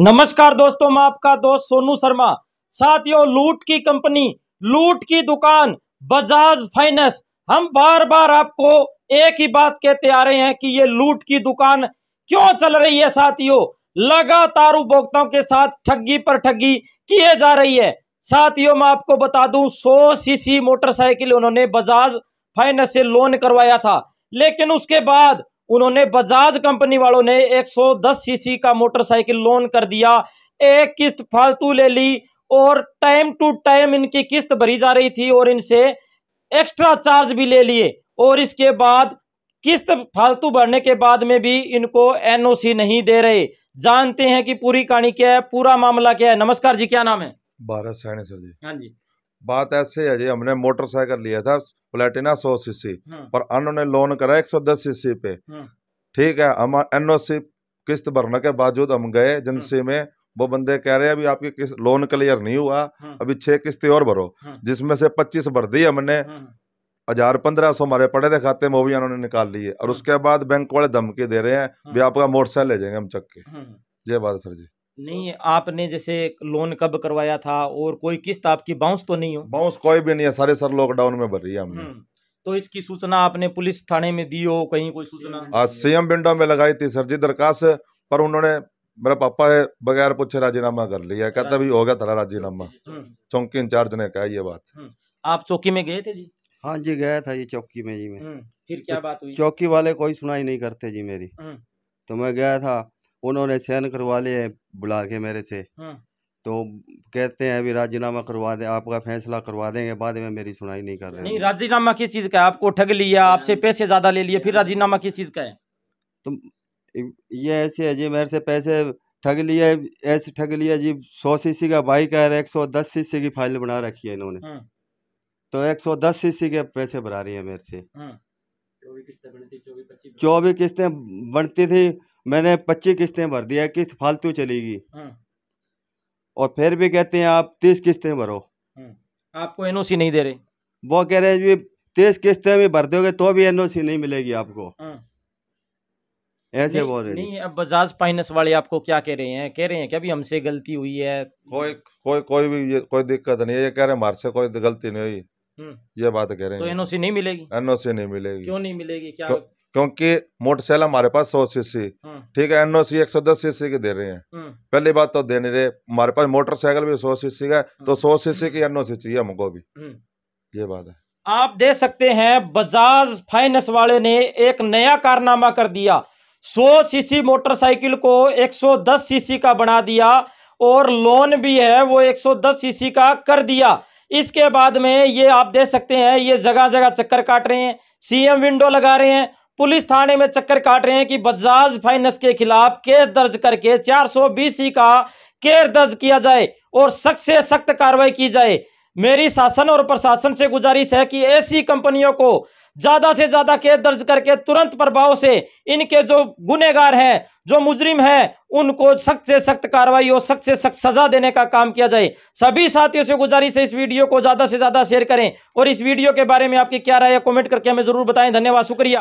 नमस्कार दोस्तों मैं आपका दोस्त सोनू शर्मा साथियों लूट की कंपनी लूट की दुकान बजाज फाइनेंस हम बार बार आपको एक ही बात कहते आ रहे हैं कि ये लूट की दुकान क्यों चल रही है साथियों लगातार उपभोक्ताओं के साथ ठगी पर ठगी किए जा रही है साथियों मैं आपको बता दूं 100 सीसी मोटरसाइकिल उन्होंने बजाज फाइनेंस से लोन करवाया था लेकिन उसके बाद उन्होंने बजाज कंपनी वालों ने 110 सीसी का मोटरसाइकिल लोन कर दिया एक किस्त फालतू ले ली और टाइम टू टाइम इनकी किस्त भरी जा रही थी और इनसे एक्स्ट्रा चार्ज भी ले लिए और इसके बाद किस्त फालतू भरने के बाद में भी इनको एनओसी नहीं दे रहे जानते हैं कि पूरी कहानी क्या है पूरा मामला क्या है नमस्कार जी क्या नाम है बारह सैनी सर जी हाँ जी बात ऐसे है जी हमने मोटरसाइकिल लिया था प्लेटिना सौ सीसी हाँ। पर उन्होंने लोन करा एक सौ दस सीसी पे हाँ। ठीक है हम सी किस्त भरने के बावजूद हम गए एजेंसी हाँ। में वो बंदे कह रहे हैं अभी आपकी किस लोन क्लियर नहीं हुआ अभी छह किस्तें और भरो जिसमें से पच्चीस भर दी हमने हजार पंद्रह सौ हमारे पड़े थे खाते में वो भी उन्होंने निकाल लिए और उसके बाद बैंक वाले धमकी दे रहे हैं भी आपका मोटरसाइकिल ले जाएंगे हम चक के जय बात सर जी अच्छा। नहीं आपने जैसे लोन कब करवाया था और कोई किस्त आपकी बाउंस तो नहीं हो बाउंस कोई भी नहीं है सारे सर लॉकडाउन में भर रही है हमने हम्म, तो इसकी सूचना आपने पुलिस थाने में दी हो कहीं कोई सूचना सीएम बिंडो में लगाई थी सर जी दरखास्त पर उन्होंने मेरा पापा है बगैर पूछे राजीनामा कर लिया कहता भी हो गया था राजीनामा चौकी इंचार्ज ने कहा ये बात हम्म, आप चौकी में गए थे जी हाँ जी गया था ये चौकी में जी मैं हम्म, फिर क्या तो बात हुई चौकी वाले कोई सुनाई नहीं करते जी मेरी तो मैं गया था उन्होंने सहन करवा लिए बुला के मेरे से हाँ। तो कहते हैं अभी राजीनामा करवा दें आपका फैसला करवा देंगे बाद में मेरी सुनाई नहीं कर रहे नहीं राजीनामा किस चीज़ का है आपको ठग लिया आपसे हाँ। पैसे ज़्यादा ले लिए फिर राजीनामा किस चीज़ का है तो ये ऐसे है जी मेरे से पैसे ठग लिया ऐसे ठग लिया जी सौ सीसी का बाइक है एक सौ दस सीसी की फाइल बना रखी है इन्होंने हाँ। तो एक सौ दस सीसी के पैसे भरा रही है मेरे से हाँ। चौबीस किस्तें बनती थी मैंने पच्चीस किस्तें भर दिया किस्त फालतू चलेगी हाँ। और फिर भी कहते हैं आप तीस किस्तें भरो हाँ। आपको एनओसी नहीं दे रहे वो कह रहे हैं तीस किस्तें भी भर दोगे तो भी एनओसी नहीं मिलेगी आपको हाँ। ऐसे बोल रहे नहीं अब बजाज फाइनेंस वाले आपको क्या कह रहे हैं कह रहे हैं क्या भी हमसे गलती हुई है कोई कोई कोई भी कोई दिक्कत नहीं है ये कह रहे हैं हमारे से कोई गलती नहीं हुई ये बात कह रहे तो हैं तो एनओसी नहीं मिलेगी एनओसी नहीं मिलेगी क्यों नहीं मिलेगी क्या क्योंकि मोटरसाइकिल हमारे पास सौ सीसी हम्म। ठीक है एनओसी एक सौ दस सीसी के दे रहे हैं हम्म। पहली बात तो देने रहे हमारे पास मोटरसाइकिल भी सौ सीसी का तो हम्म। सौ सीसी की एनओसी चाहिए हमको भी ये बात है आप देख सकते हैं बजाज फाइनेंस वाले ने एक नया कारनामा कर दिया 100 सीसी मोटरसाइकिल को 110 सीसी का बना दिया और लोन भी है वो 110 सीसी का कर दिया इसके बाद में ये आप देख सकते हैं ये जगह जगह चक्कर काट रहे हैं सीएम विंडो लगा रहे हैं पुलिस थाने में चक्कर काट रहे हैं कि बजाज फाइनेंस के खिलाफ केस दर्ज करके चार सौ का केस दर्ज किया जाए और सख्त से सख्त कार्रवाई की जाए मेरी शासन और प्रशासन से गुजारिश है कि ऐसी कंपनियों को ज़्यादा से ज़्यादा केस दर्ज करके तुरंत प्रभाव से इनके जो गुनेगार हैं जो मुजरिम हैं उनको सख्त से सख्त कार्रवाई और सख्त से सख्त सज़ा देने का काम किया जाए सभी साथियों से गुजारिश है इस वीडियो को ज़्यादा से ज़्यादा शेयर करें और इस वीडियो के बारे में आपकी क्या राय है कॉमेंट करके हमें ज़रूर बताएं धन्यवाद शुक्रिया